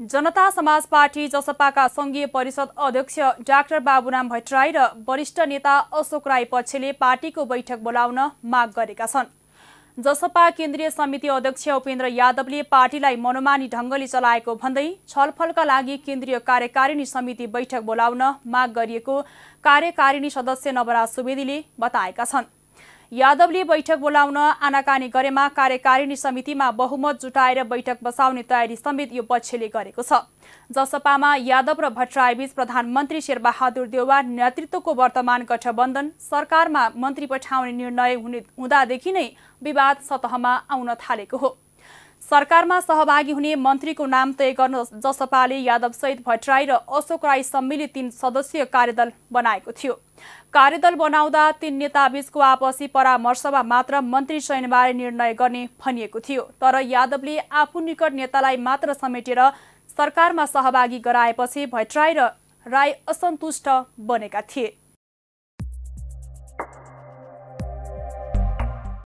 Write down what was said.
जनता समाज पार्टी जसपाका संघीय परिषद अध्यक्ष डाक्टर बाबुराम भट्टराई र वरिष्ठ नेता अशोक राई पक्षले पार्टीको बैठक बोलाउन माग गरेका छन् जसपा केन्द्रीय समिति अध्यक्ष उपेन्द्र यादवले पार्टीलाई मनोमानी ढङ्गले चलाएको भन्दै छलफलका लागि केन्द्रीय कार्यकारिणी समिति बैठक बोलाउन माग गरिएको कार्यकारिणी सदस्य नवराज सुवेदीले बताएका छन् यादवले बैठक बोलाउन आनाकानी गरेमा कार्यकारिणी समितिमा बहुमत जुटाएर बैठक बसाउने तयारी समेत यो पक्षले गरेको छ जसपामा यादव र भट्टराईबीच प्रधानमन्त्री शेरबहादुर देवार नेतृत्वको वर्तमान गठबन्धन सरकारमा मन्त्री पठाउने निर्णय हुँदादेखि नै विवाद सतहमा आउन थालेको हो सरकारमा सहभागी हुने मन्त्रीको नाम तय गर्न जसपाले यादवसहित भट्टराई र अशोक राई सम्मिलित तीन सदस्यीय कार्यदल बनाएको थियो कार्यदल बनाउँदा तीन नेताबीचको आपसी परामर्शमा मात्र मन्त्री चयनबारे निर्णय गर्ने भनिएको थियो तर यादवले आफू निकट नेतालाई मात्र समेटेर सरकारमा सहभागी गराएपछि भट्टराई र राई असन्तुष्ट बनेका थिए